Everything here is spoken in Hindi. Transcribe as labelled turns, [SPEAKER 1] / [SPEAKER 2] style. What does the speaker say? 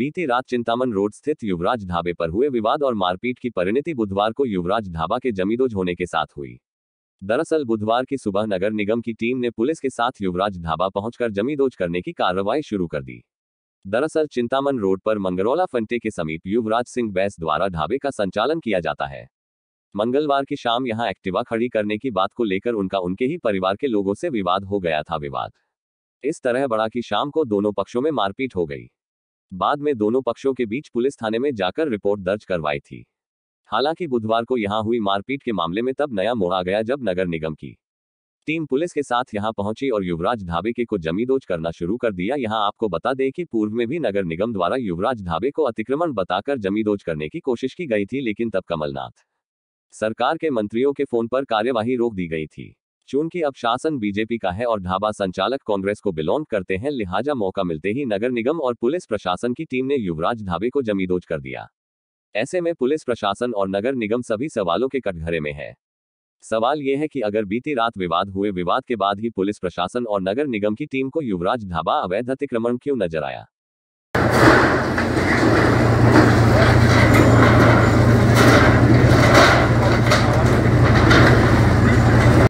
[SPEAKER 1] बीती रात चिंतामन रोड स्थित युवराज ढाबे पर हुए विवाद और मारपीट की परिणति बुधवार को युवराज ढाबा के जमीदोज होने के साथ हुई दरअसल बुधवार की सुबह नगर निगम की टीम ने पुलिस के साथ युवराज ढाबा पहुंचकर जमीदोज करने की कार्रवाई शुरू कर दी दरअसल चिंतामन रोड पर मंगरौला फंटे के समीप युवराज सिंह बैस द्वारा ढाबे का संचालन किया जाता है मंगलवार की शाम यहां एक्टिवा खड़ी करने की बात को लेकर उनका उनके ही परिवार के लोगों से विवाद हो गया था विवाद इस तरह बड़ा की शाम को दोनों पक्षों में मारपीट हो गई बाद में दोनों पक्षों के बीच पुलिस थाने में जाकर रिपोर्ट दर्ज करवाई थी हालांकि बुधवार को यहां हुई मारपीट के मामले में तब नया मोड़ आ गया जब नगर निगम की टीम पुलिस के साथ यहां पहुंची और युवराज ढाबे के को जमीदोज करना शुरू कर दिया यहां आपको बता दें कि पूर्व में भी नगर निगम द्वारा युवराज ढाबे को अतिक्रमण बताकर जमीदोज करने की कोशिश की गई थी लेकिन तब कमलनाथ सरकार के मंत्रियों के फोन पर कार्यवाही रोक दी गई थी चूंकि अब शासन बीजेपी का है और ढाबा संचालक कांग्रेस को बिलोंग करते हैं लिहाजा मौका मिलते ही नगर निगम और पुलिस प्रशासन की टीम ने युवराज ढाबे को जमीदोज कर दिया ऐसे में पुलिस प्रशासन और नगर निगम सभी सवालों के कटघरे में है सवाल यह है कि अगर बीती रात विवाद हुए विवाद के बाद ही पुलिस प्रशासन और नगर निगम की टीम को युवराज ढाबा अवैध अतिक्रमण क्यों नजर आया